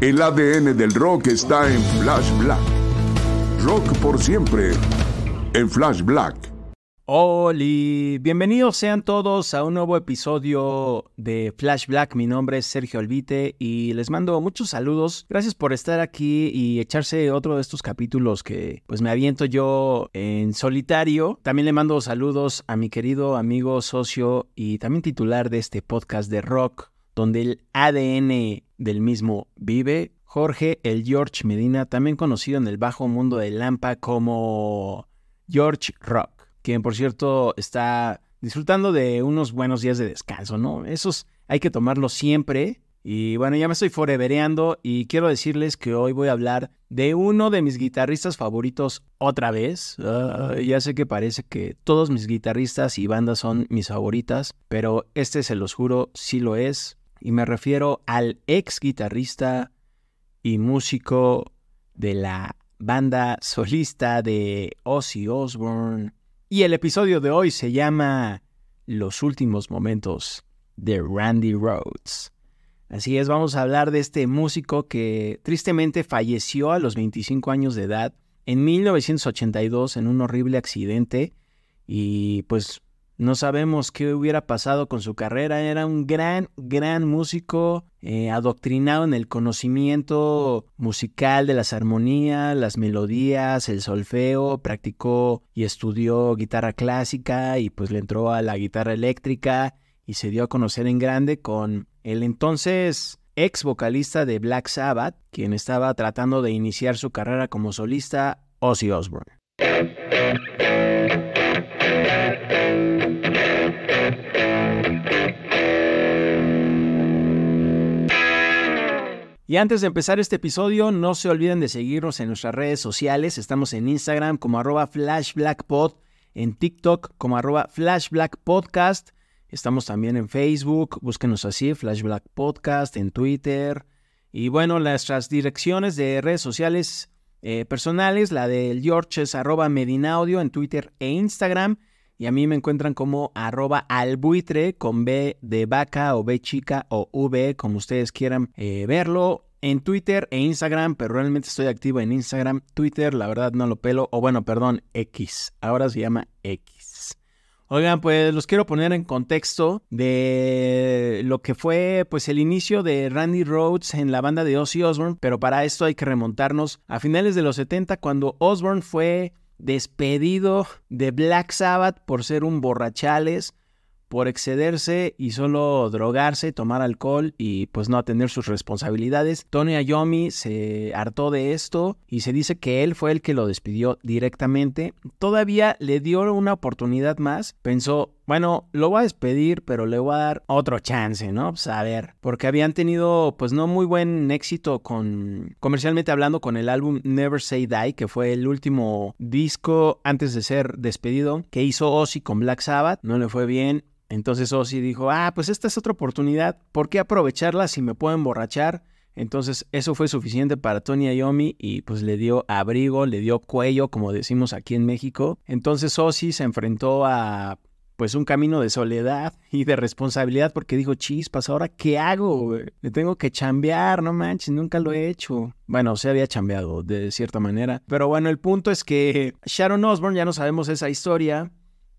El ADN del rock está en Flash Black. Rock por siempre en Flash Black. Hola, bienvenidos sean todos a un nuevo episodio de Flash Black. Mi nombre es Sergio Olvite y les mando muchos saludos. Gracias por estar aquí y echarse otro de estos capítulos que pues me aviento yo en solitario. También le mando saludos a mi querido amigo, socio y también titular de este podcast de rock donde el ADN del mismo vive. Jorge el George Medina, también conocido en el bajo mundo de Lampa como George Rock, quien por cierto está disfrutando de unos buenos días de descanso, ¿no? Esos hay que tomarlo siempre. Y bueno, ya me estoy forevereando y quiero decirles que hoy voy a hablar de uno de mis guitarristas favoritos otra vez. Ah, ya sé que parece que todos mis guitarristas y bandas son mis favoritas, pero este se los juro, sí lo es. Y me refiero al ex guitarrista y músico de la banda solista de Ozzy Osbourne. Y el episodio de hoy se llama Los últimos momentos de Randy Rhodes. Así es, vamos a hablar de este músico que tristemente falleció a los 25 años de edad en 1982 en un horrible accidente y pues no sabemos qué hubiera pasado con su carrera. Era un gran, gran músico, eh, adoctrinado en el conocimiento musical de las armonías, las melodías, el solfeo. Practicó y estudió guitarra clásica y pues le entró a la guitarra eléctrica y se dio a conocer en grande con el entonces ex vocalista de Black Sabbath, quien estaba tratando de iniciar su carrera como solista, Ozzy Osbourne. Y antes de empezar este episodio, no se olviden de seguirnos en nuestras redes sociales. Estamos en Instagram como arroba flashblackpod, en TikTok como arroba flashblackpodcast. Estamos también en Facebook, búsquenos así, flashblackpodcast, Podcast, en Twitter. Y bueno, nuestras direcciones de redes sociales eh, personales, la del George es arroba Medinaudio en Twitter e Instagram. Y a mí me encuentran como arroba albuitre con B de vaca o B chica o V, como ustedes quieran eh, verlo en Twitter e Instagram, pero realmente estoy activo en Instagram. Twitter, la verdad, no lo pelo. O bueno, perdón, X. Ahora se llama X. Oigan, pues los quiero poner en contexto de lo que fue pues el inicio de Randy Rhodes en la banda de Ozzy Osbourne, pero para esto hay que remontarnos a finales de los 70 cuando Osbourne fue despedido de Black Sabbath por ser un borrachales, por excederse y solo drogarse, tomar alcohol y pues no atender sus responsabilidades. Tony Ayomi se hartó de esto y se dice que él fue el que lo despidió directamente. Todavía le dio una oportunidad más, pensó bueno, lo voy a despedir, pero le voy a dar otro chance, ¿no? Pues a ver, porque habían tenido pues no muy buen éxito con comercialmente hablando con el álbum Never Say Die, que fue el último disco antes de ser despedido que hizo Ozzy con Black Sabbath, no le fue bien. Entonces Ozzy dijo, "Ah, pues esta es otra oportunidad, ¿por qué aprovecharla si me puedo emborrachar?" Entonces eso fue suficiente para Tony Iommi y pues le dio abrigo, le dio cuello, como decimos aquí en México. Entonces Ozzy se enfrentó a pues un camino de soledad y de responsabilidad porque dijo, chispas, ¿ahora qué hago? Le tengo que chambear, no manches, nunca lo he hecho. Bueno, se había chambeado de cierta manera. Pero bueno, el punto es que Sharon Osbourne, ya no sabemos esa historia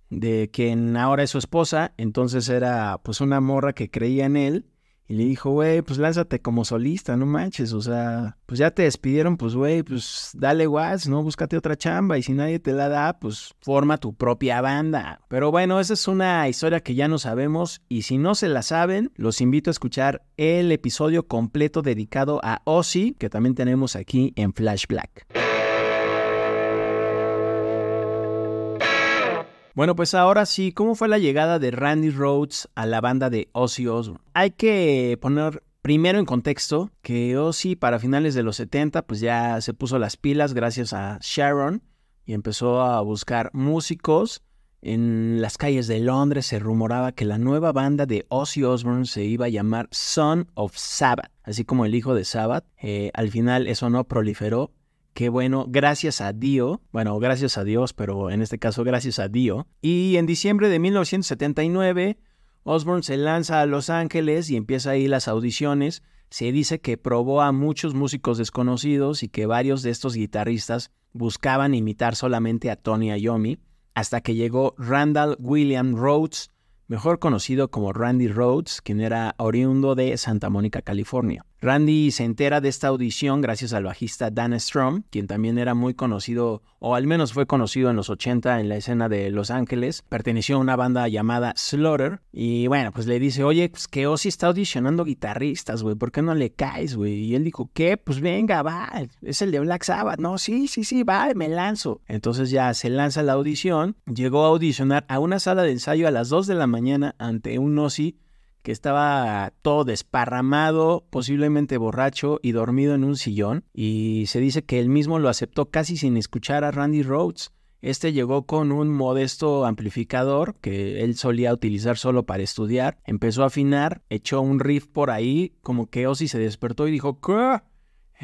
de quien ahora es su esposa, entonces era pues una morra que creía en él y le dijo, güey, pues lánzate como solista, no manches, o sea, pues ya te despidieron, pues güey, pues dale guas, ¿no? Búscate otra chamba y si nadie te la da, pues forma tu propia banda. Pero bueno, esa es una historia que ya no sabemos y si no se la saben, los invito a escuchar el episodio completo dedicado a Ozzy, que también tenemos aquí en Flashback. Bueno, pues ahora sí, ¿cómo fue la llegada de Randy Rhodes a la banda de Ozzy Osbourne? Hay que poner Primero en contexto, que Ozzy para finales de los 70 pues ya se puso las pilas gracias a Sharon y empezó a buscar músicos. En las calles de Londres se rumoraba que la nueva banda de Ozzy Osbourne se iba a llamar Son of Sabbath, así como el hijo de Sabbath. Eh, al final eso no proliferó, Qué bueno, gracias a Dio, bueno, gracias a Dios, pero en este caso gracias a Dio. Y en diciembre de 1979, Osborne se lanza a Los Ángeles y empieza ahí las audiciones. Se dice que probó a muchos músicos desconocidos y que varios de estos guitarristas buscaban imitar solamente a Tony Iommi, hasta que llegó Randall William Rhodes, mejor conocido como Randy Rhodes, quien era oriundo de Santa Mónica, California. Randy se entera de esta audición gracias al bajista Dan Strom, quien también era muy conocido, o al menos fue conocido en los 80 en la escena de Los Ángeles. Perteneció a una banda llamada Slaughter. Y bueno, pues le dice, oye, pues que Ozzy está audicionando guitarristas, güey, ¿por qué no le caes, güey? Y él dijo, ¿qué? Pues venga, va, es el de Black Sabbath. No, sí, sí, sí, va, me lanzo. Entonces ya se lanza la audición. Llegó a audicionar a una sala de ensayo a las 2 de la mañana ante un Ozzy que estaba todo desparramado, posiblemente borracho y dormido en un sillón, y se dice que él mismo lo aceptó casi sin escuchar a Randy Rhodes. Este llegó con un modesto amplificador que él solía utilizar solo para estudiar, empezó a afinar, echó un riff por ahí, como que Ozzy se despertó y dijo,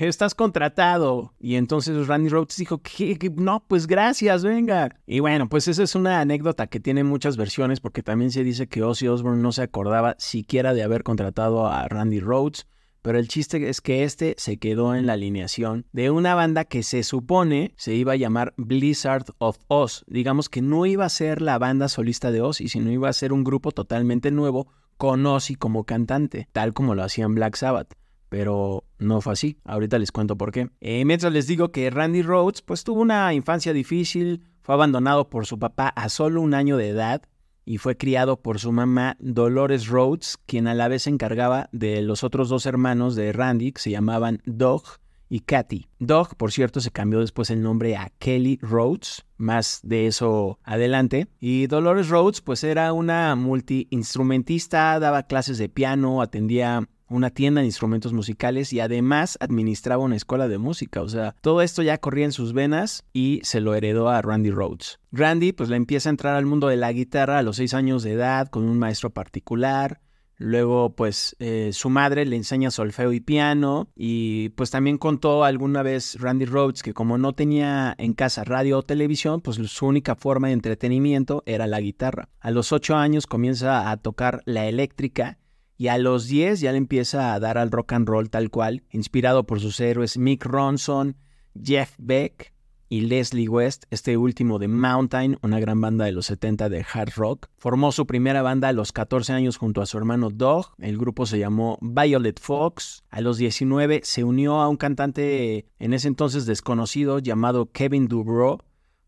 estás contratado. Y entonces Randy Rhodes dijo, que no, pues gracias, venga. Y bueno, pues esa es una anécdota que tiene muchas versiones porque también se dice que Ozzy Osbourne no se acordaba siquiera de haber contratado a Randy Rhodes. Pero el chiste es que este se quedó en la alineación de una banda que se supone se iba a llamar Blizzard of Oz. Digamos que no iba a ser la banda solista de Oz, y sino iba a ser un grupo totalmente nuevo con Ozzy como cantante, tal como lo hacían Black Sabbath. Pero no fue así, ahorita les cuento por qué. Eh, mientras les digo que Randy Rhodes pues tuvo una infancia difícil, fue abandonado por su papá a solo un año de edad y fue criado por su mamá Dolores Rhodes, quien a la vez se encargaba de los otros dos hermanos de Randy, que se llamaban Doug y Kathy. Doug, por cierto, se cambió después el nombre a Kelly Rhodes, más de eso adelante. Y Dolores Rhodes, pues era una multiinstrumentista, daba clases de piano, atendía una tienda de instrumentos musicales y además administraba una escuela de música. O sea, todo esto ya corría en sus venas y se lo heredó a Randy Rhodes. Randy pues le empieza a entrar al mundo de la guitarra a los seis años de edad con un maestro particular. Luego, pues eh, su madre le enseña solfeo y piano. Y pues también contó alguna vez Randy Rhodes que como no tenía en casa radio o televisión, pues su única forma de entretenimiento era la guitarra. A los ocho años comienza a tocar la eléctrica y a los 10 ya le empieza a dar al rock and roll tal cual, inspirado por sus héroes Mick Ronson, Jeff Beck y Leslie West, este último de Mountain, una gran banda de los 70 de hard rock. Formó su primera banda a los 14 años junto a su hermano Doug, el grupo se llamó Violet Fox. A los 19 se unió a un cantante en ese entonces desconocido llamado Kevin Dubrow,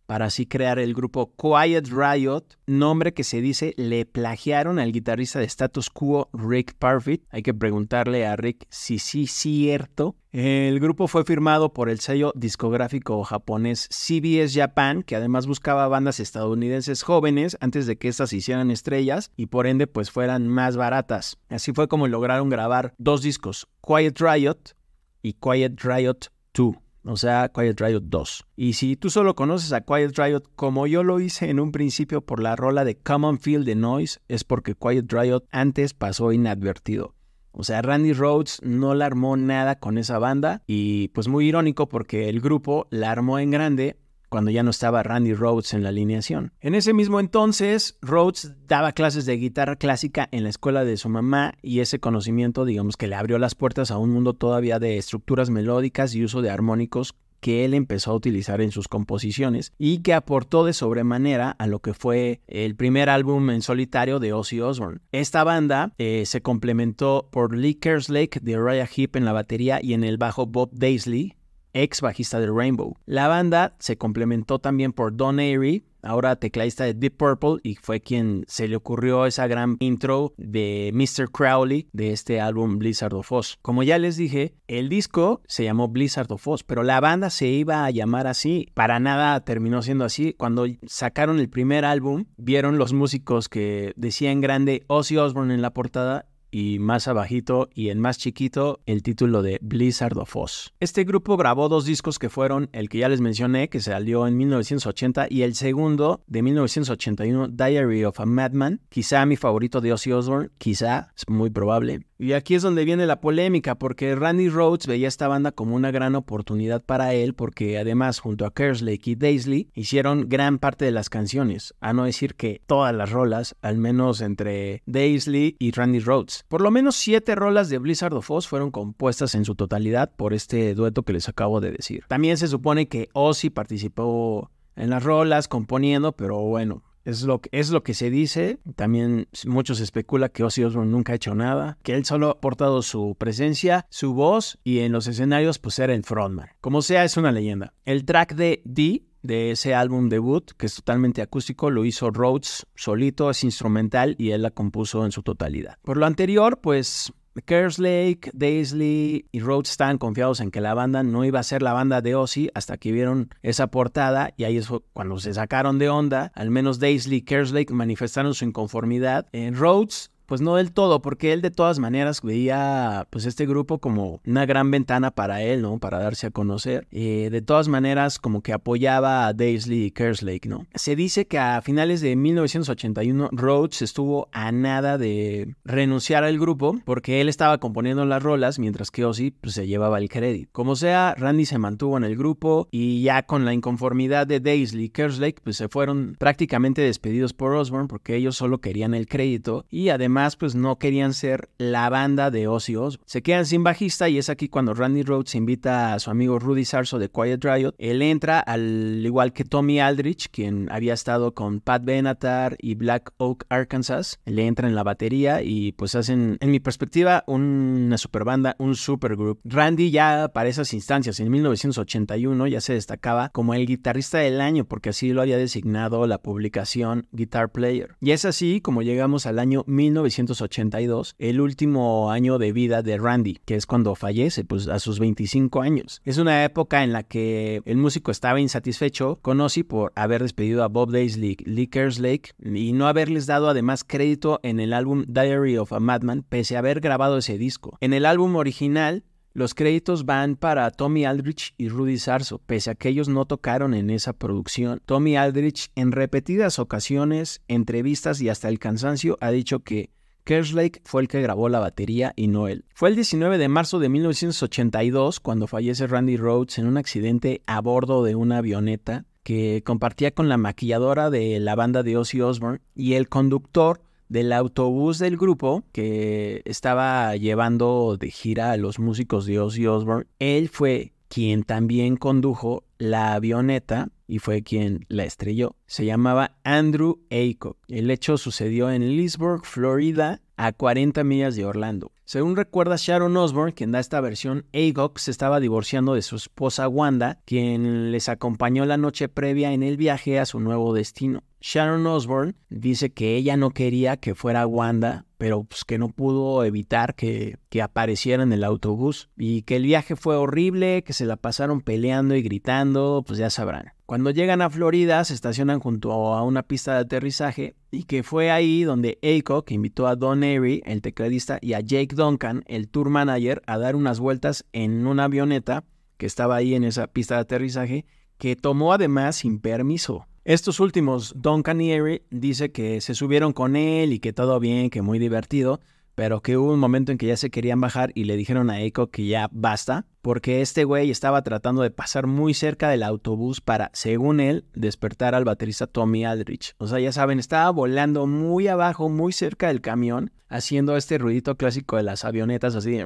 para así crear el grupo Quiet Riot, nombre que se dice le plagiaron al guitarrista de status quo Rick Parfit. Hay que preguntarle a Rick si sí es cierto. El grupo fue firmado por el sello discográfico japonés CBS Japan, que además buscaba bandas estadounidenses jóvenes antes de que éstas hicieran estrellas y por ende pues fueran más baratas. Así fue como lograron grabar dos discos, Quiet Riot y Quiet Riot 2 o sea, Quiet Riot 2. Y si tú solo conoces a Quiet Riot como yo lo hice en un principio por la rola de Common Field the Noise, es porque Quiet Riot antes pasó inadvertido. O sea, Randy Rhodes no la armó nada con esa banda y pues muy irónico porque el grupo la armó en grande cuando ya no estaba Randy Rhodes en la alineación. En ese mismo entonces, Rhodes daba clases de guitarra clásica en la escuela de su mamá y ese conocimiento, digamos que le abrió las puertas a un mundo todavía de estructuras melódicas y uso de armónicos que él empezó a utilizar en sus composiciones y que aportó de sobremanera a lo que fue el primer álbum en solitario de Ozzy Osbourne. Esta banda eh, se complementó por Lee Kerslake de Raya Heap en la batería y en el bajo Bob Daisley, ex bajista de Rainbow. La banda se complementó también por Don Airy, ahora tecladista de Deep Purple, y fue quien se le ocurrió esa gran intro de Mr. Crowley de este álbum Blizzard of Oz. Como ya les dije, el disco se llamó Blizzard of Oz, pero la banda se iba a llamar así. Para nada terminó siendo así. Cuando sacaron el primer álbum, vieron los músicos que decían grande Ozzy Osbourne en la portada y más abajito y en más chiquito el título de Blizzard of Oz. Este grupo grabó dos discos que fueron el que ya les mencioné, que salió en 1980, y el segundo de 1981, Diary of a Madman, quizá mi favorito de Ozzy Osbourne, quizá, es muy probable. Y aquí es donde viene la polémica, porque Randy Rhodes veía esta banda como una gran oportunidad para él, porque además junto a Kerslake y Daisley hicieron gran parte de las canciones, a no decir que todas las rolas, al menos entre Daisley y Randy Rhodes. Por lo menos siete rolas de Blizzard of Oz fueron compuestas en su totalidad por este dueto que les acabo de decir. También se supone que Ozzy participó en las rolas componiendo, pero bueno, es lo, que, es lo que se dice. También muchos especula que Ozzy Osbourne nunca ha hecho nada, que él solo ha aportado su presencia, su voz y en los escenarios pues era el frontman. Como sea, es una leyenda. El track de D de ese álbum debut, que es totalmente acústico, lo hizo Rhodes solito, es instrumental y él la compuso en su totalidad. Por lo anterior, pues Kerslake, Daisley y Rhodes estaban confiados en que la banda no iba a ser la banda de Ozzy hasta que vieron esa portada y ahí es cuando se sacaron de onda. Al menos Daisley y Kerslake manifestaron su inconformidad. En eh, Rhodes pues no del todo, porque él de todas maneras veía pues este grupo como una gran ventana para él, ¿no? Para darse a conocer. Eh, de todas maneras como que apoyaba a Daisley y Kerslake, ¿no? Se dice que a finales de 1981 Rhodes estuvo a nada de renunciar al grupo porque él estaba componiendo las rolas mientras que Ozzy pues, se llevaba el crédito. Como sea, Randy se mantuvo en el grupo y ya con la inconformidad de Daisley y Kerslake pues se fueron prácticamente despedidos por Osborne porque ellos solo querían el crédito y además pues no querían ser la banda de Ozzy Osbourne. Se quedan sin bajista y es aquí cuando Randy Rhodes invita a su amigo Rudy Sarso de Quiet Riot. Él entra al igual que Tommy Aldrich, quien había estado con Pat Benatar y Black Oak Arkansas. Le entra en la batería y pues hacen, en mi perspectiva, una super banda, un super group. Randy ya para esas instancias, en 1981, ya se destacaba como el guitarrista del año porque así lo había designado la publicación Guitar Player. Y es así como llegamos al año 1982, el último año de vida de Randy, que es cuando fallece, pues a sus 25 años. Es una época en la que el músico estaba insatisfecho con Ozzy por haber despedido a Bob Daisley, Lee Kerslake y no haberles dado además crédito en el álbum Diary of a Madman, pese a haber grabado ese disco. En el álbum original, los créditos van para Tommy Aldrich y Rudy Sarso, pese a que ellos no tocaron en esa producción. Tommy Aldrich en repetidas ocasiones, entrevistas y hasta el cansancio ha dicho que Kerslake fue el que grabó la batería y no él. Fue el 19 de marzo de 1982 cuando fallece Randy Rhodes en un accidente a bordo de una avioneta que compartía con la maquilladora de la banda de Ozzy Osbourne y el conductor del autobús del grupo que estaba llevando de gira a los músicos de Ozzy Osbourne. Él fue quien también condujo la avioneta y fue quien la estrelló. Se llamaba Andrew Aycock. El hecho sucedió en Leesburg, Florida, a 40 millas de Orlando. Según recuerda Sharon Osbourne, quien da esta versión, Aycock se estaba divorciando de su esposa Wanda, quien les acompañó la noche previa en el viaje a su nuevo destino. Sharon Osbourne dice que ella no quería que fuera Wanda pero pues, que no pudo evitar que, que apareciera en el autobús y que el viaje fue horrible, que se la pasaron peleando y gritando, pues ya sabrán. Cuando llegan a Florida se estacionan junto a una pista de aterrizaje y que fue ahí donde que invitó a Don Airy, el tecladista, y a Jake Duncan, el tour manager, a dar unas vueltas en una avioneta que estaba ahí en esa pista de aterrizaje, que tomó además sin permiso. Estos últimos, Don Canieri dice que se subieron con él y que todo bien, que muy divertido, pero que hubo un momento en que ya se querían bajar y le dijeron a Echo que ya basta, porque este güey estaba tratando de pasar muy cerca del autobús para, según él, despertar al baterista Tommy Aldrich. O sea, ya saben, estaba volando muy abajo, muy cerca del camión, haciendo este ruidito clásico de las avionetas así.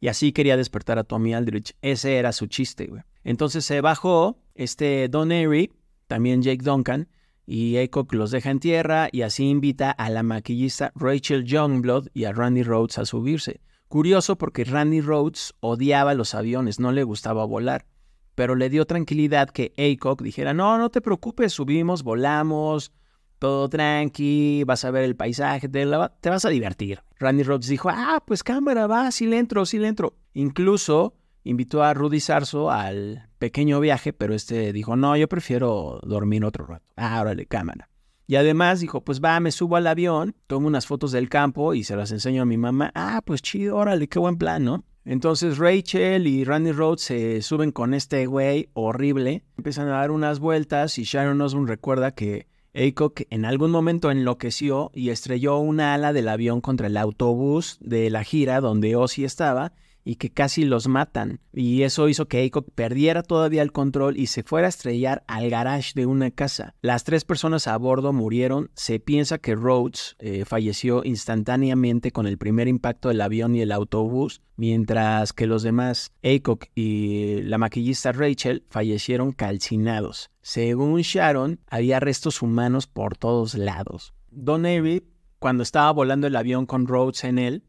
Y así quería despertar a Tommy Aldrich. Ese era su chiste, güey. Entonces se bajó este Don Airy, también Jake Duncan, y Aycock los deja en tierra y así invita a la maquillista Rachel Youngblood y a Randy Rhodes a subirse. Curioso porque Randy Rhodes odiaba los aviones, no le gustaba volar, pero le dio tranquilidad que Aycock dijera, no, no te preocupes, subimos, volamos, todo tranqui, vas a ver el paisaje, te, te vas a divertir. Randy Rhodes dijo, ah, pues cámara, va, sí le entro, sí le entro. Incluso invitó a Rudy Sarso al pequeño viaje, pero este dijo, no, yo prefiero dormir otro rato. Ah, órale, cámara. Y además dijo, pues va, me subo al avión, tomo unas fotos del campo y se las enseño a mi mamá. Ah, pues chido, órale, qué buen plan, ¿no? Entonces Rachel y Randy Rhodes se suben con este güey horrible, empiezan a dar unas vueltas y Sharon Osbourne recuerda que Aycock en algún momento enloqueció y estrelló una ala del avión contra el autobús de la gira donde Ozzy estaba y que casi los matan. Y eso hizo que Aycock perdiera todavía el control y se fuera a estrellar al garage de una casa. Las tres personas a bordo murieron. Se piensa que Rhodes eh, falleció instantáneamente con el primer impacto del avión y el autobús, mientras que los demás, Aycock y la maquillista Rachel, fallecieron calcinados. Según Sharon, había restos humanos por todos lados. Don Avery, cuando estaba volando el avión con Rhodes en él,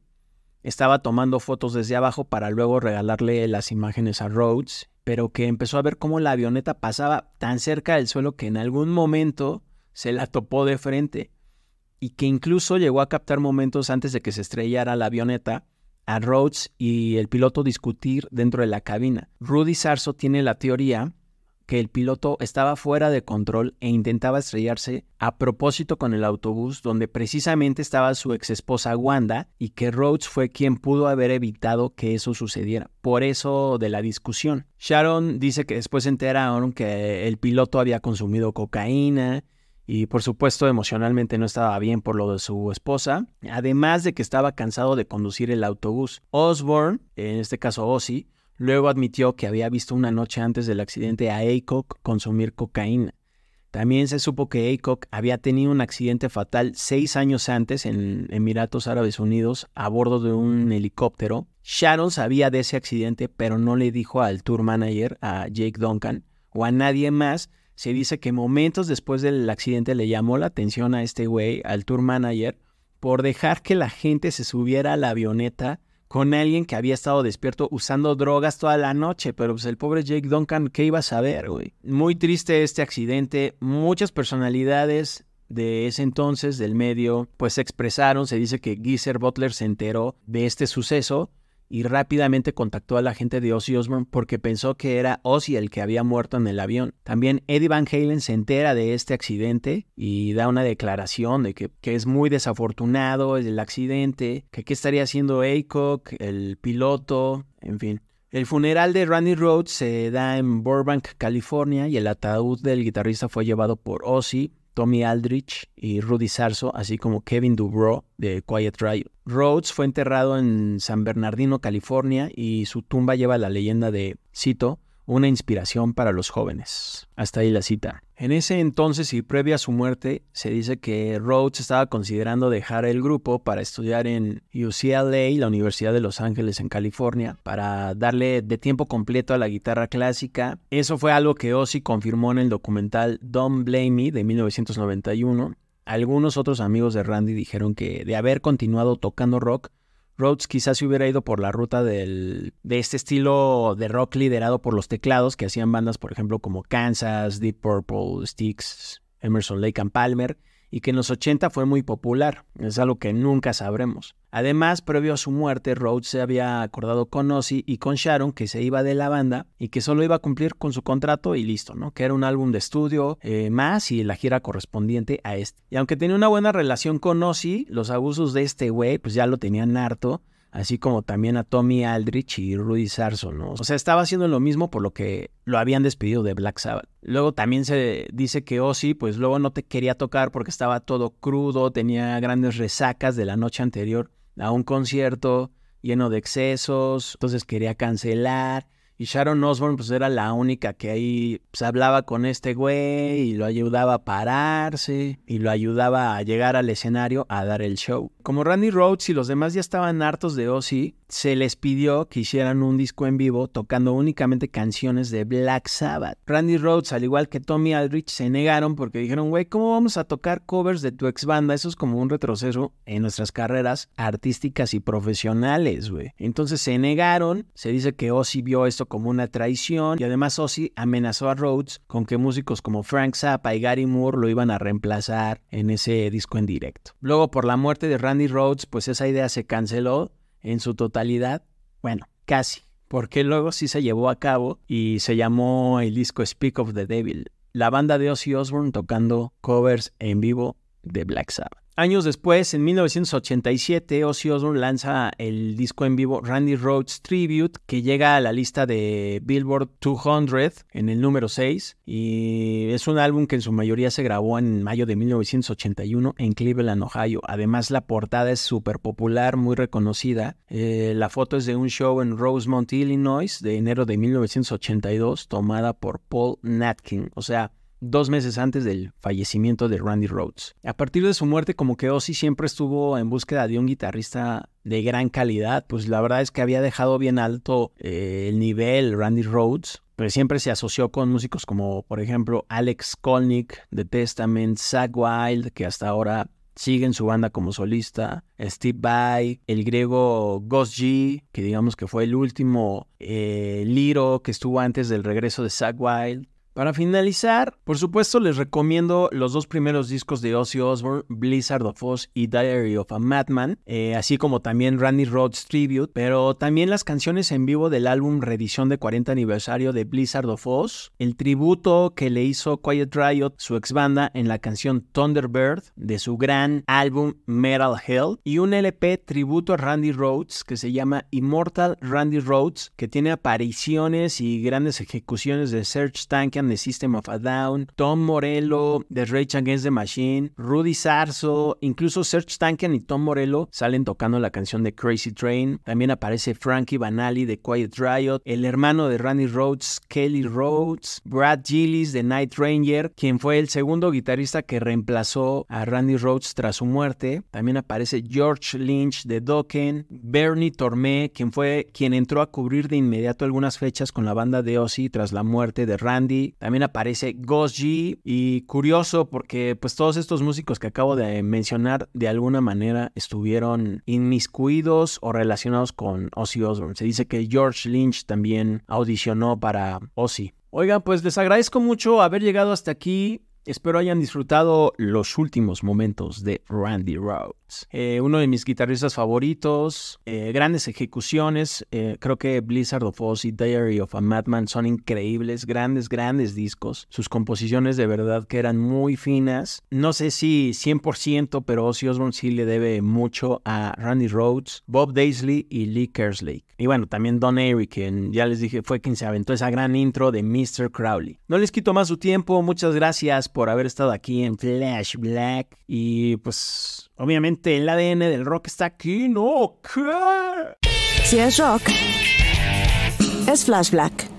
estaba tomando fotos desde abajo para luego regalarle las imágenes a Rhodes, pero que empezó a ver cómo la avioneta pasaba tan cerca del suelo que en algún momento se la topó de frente y que incluso llegó a captar momentos antes de que se estrellara la avioneta a Rhodes y el piloto discutir dentro de la cabina. Rudy Sarso tiene la teoría que el piloto estaba fuera de control e intentaba estrellarse a propósito con el autobús donde precisamente estaba su exesposa Wanda y que Rhodes fue quien pudo haber evitado que eso sucediera. Por eso de la discusión. Sharon dice que después se enteraron que el piloto había consumido cocaína y por supuesto emocionalmente no estaba bien por lo de su esposa, además de que estaba cansado de conducir el autobús. Osborne, en este caso Ozzy, Luego admitió que había visto una noche antes del accidente a Aycock consumir cocaína. También se supo que Aycock había tenido un accidente fatal seis años antes en Emiratos Árabes Unidos a bordo de un helicóptero. Sharon sabía de ese accidente, pero no le dijo al tour manager, a Jake Duncan, o a nadie más. Se dice que momentos después del accidente le llamó la atención a este güey, al tour manager, por dejar que la gente se subiera a la avioneta con alguien que había estado despierto usando drogas toda la noche, pero pues el pobre Jake Duncan, ¿qué iba a saber, güey? Muy triste este accidente, muchas personalidades de ese entonces del medio pues se expresaron, se dice que Geezer Butler se enteró de este suceso y rápidamente contactó a la gente de Ozzy Osbourne porque pensó que era Ozzy el que había muerto en el avión. También Eddie Van Halen se entera de este accidente y da una declaración de que, es muy desafortunado el accidente, que qué estaría haciendo Aycock, el piloto, en fin. El funeral de Randy Rhodes se da en Burbank, California, y el ataúd del guitarrista fue llevado por Ozzy Tommy Aldrich y Rudy Sarso, así como Kevin Dubrow de Quiet Riot. Rhodes fue enterrado en San Bernardino, California, y su tumba lleva la leyenda de, cito, una inspiración para los jóvenes. Hasta ahí la cita. En ese entonces y previa a su muerte, se dice que Rhodes estaba considerando dejar el grupo para estudiar en UCLA, la Universidad de Los Ángeles en California, para darle de tiempo completo a la guitarra clásica. Eso fue algo que Ozzy confirmó en el documental Don't Blame Me de 1991. Algunos otros amigos de Randy dijeron que de haber continuado tocando rock, Rhodes quizás se hubiera ido por la ruta del, de este estilo de rock liderado por los teclados que hacían bandas, por ejemplo, como Kansas, Deep Purple, Styx, Emerson Lake and Palmer, y que en los 80 fue muy popular. Es algo que nunca sabremos. Además, previo a su muerte, Rhodes se había acordado con Ozzy y con Sharon que se iba de la banda y que solo iba a cumplir con su contrato y listo, ¿no? Que era un álbum de estudio eh, más y la gira correspondiente a este. Y aunque tenía una buena relación con Ozzy, los abusos de este güey pues ya lo tenían harto así como también a Tommy Aldrich y Rudy Sarson, ¿no? O sea, estaba haciendo lo mismo por lo que lo habían despedido de Black Sabbath. Luego también se dice que Ozzy, pues luego no te quería tocar porque estaba todo crudo, tenía grandes resacas de la noche anterior a un concierto lleno de excesos, entonces quería cancelar. Y Sharon Osbourne, pues era la única que ahí pues, hablaba con este güey y lo ayudaba a pararse y lo ayudaba a llegar al escenario a dar el show. Como Randy Rhodes y los demás ya estaban hartos de Ozzy, se les pidió que hicieran un disco en vivo tocando únicamente canciones de Black Sabbath. Randy Rhodes, al igual que Tommy Aldrich, se negaron porque dijeron, güey, ¿cómo vamos a tocar covers de tu ex banda? Eso es como un retroceso en nuestras carreras artísticas y profesionales, güey. Entonces se negaron, se dice que Ozzy vio esto como una traición y además Ozzy amenazó a Rhodes con que músicos como Frank Zappa y Gary Moore lo iban a reemplazar en ese disco en directo. Luego por la muerte de Randy Rhodes pues esa idea se canceló en su totalidad, bueno, casi, porque luego sí se llevó a cabo y se llamó el disco Speak of the Devil, la banda de Ozzy Osbourne tocando covers en vivo de Black Sabbath. Años después, en 1987, Ozzy Osbourne lanza el disco en vivo Randy Rhodes Tribute, que llega a la lista de Billboard 200 en el número 6, y es un álbum que en su mayoría se grabó en mayo de 1981 en Cleveland, Ohio. Además, la portada es súper popular, muy reconocida. Eh, la foto es de un show en Rosemont, Illinois, de enero de 1982, tomada por Paul Natkin. O sea, dos meses antes del fallecimiento de Randy Rhodes. A partir de su muerte, como que Ozzy siempre estuvo en búsqueda de un guitarrista de gran calidad, pues la verdad es que había dejado bien alto eh, el nivel Randy Rhodes, pero siempre se asoció con músicos como, por ejemplo, Alex Kolnick, de Testament, Zach Wild, que hasta ahora sigue en su banda como solista, Steve Vai, el griego Ghost G, que digamos que fue el último eh, liro que estuvo antes del regreso de Zach Wild, para finalizar, por supuesto les recomiendo los dos primeros discos de Ozzy Osbourne, Blizzard of Oz y Diary of a Madman, eh, así como también Randy Rhodes Tribute, pero también las canciones en vivo del álbum Reedición de 40 aniversario de Blizzard of Oz, el tributo que le hizo Quiet Riot, su ex banda, en la canción Thunderbird de su gran álbum Metal Hell, y un LP tributo a Randy Rhodes que se llama Immortal Randy Rhodes, que tiene apariciones y grandes ejecuciones de Search Tank. The System of a Down, Tom Morello de Rage Against the Machine, Rudy Sarso, incluso Serge Tanken y Tom Morello salen tocando la canción de Crazy Train. También aparece Frankie Banali de Quiet Riot, el hermano de Randy Rhodes, Kelly Rhodes, Brad Gillis de Night Ranger, quien fue el segundo guitarrista que reemplazó a Randy Rhodes tras su muerte. También aparece George Lynch de Dokken, Bernie Tormé, quien fue quien entró a cubrir de inmediato algunas fechas con la banda de Ozzy tras la muerte de Randy, también aparece Ghost G y curioso porque pues todos estos músicos que acabo de mencionar de alguna manera estuvieron inmiscuidos o relacionados con Ozzy Osbourne. Se dice que George Lynch también audicionó para Ozzy. Oigan, pues les agradezco mucho haber llegado hasta aquí. Espero hayan disfrutado los últimos momentos de Randy Rhodes, eh, uno de mis guitarristas favoritos, eh, grandes ejecuciones, eh, creo que Blizzard of Oz y Diary of a Madman son increíbles, grandes, grandes discos, sus composiciones de verdad que eran muy finas, no sé si 100%, pero Ozzy Osbourne sí le debe mucho a Randy Rhodes, Bob Daisley y Lee Kerslake. Y bueno, también Don Eric, quien ya les dije fue quien se aventó esa gran intro de Mr. Crowley. No les quito más su tiempo, muchas gracias por haber estado aquí en Flash Black. Y pues, obviamente, el ADN del rock está aquí, ¿no? ¿Qué? Si es rock, es Flash Black.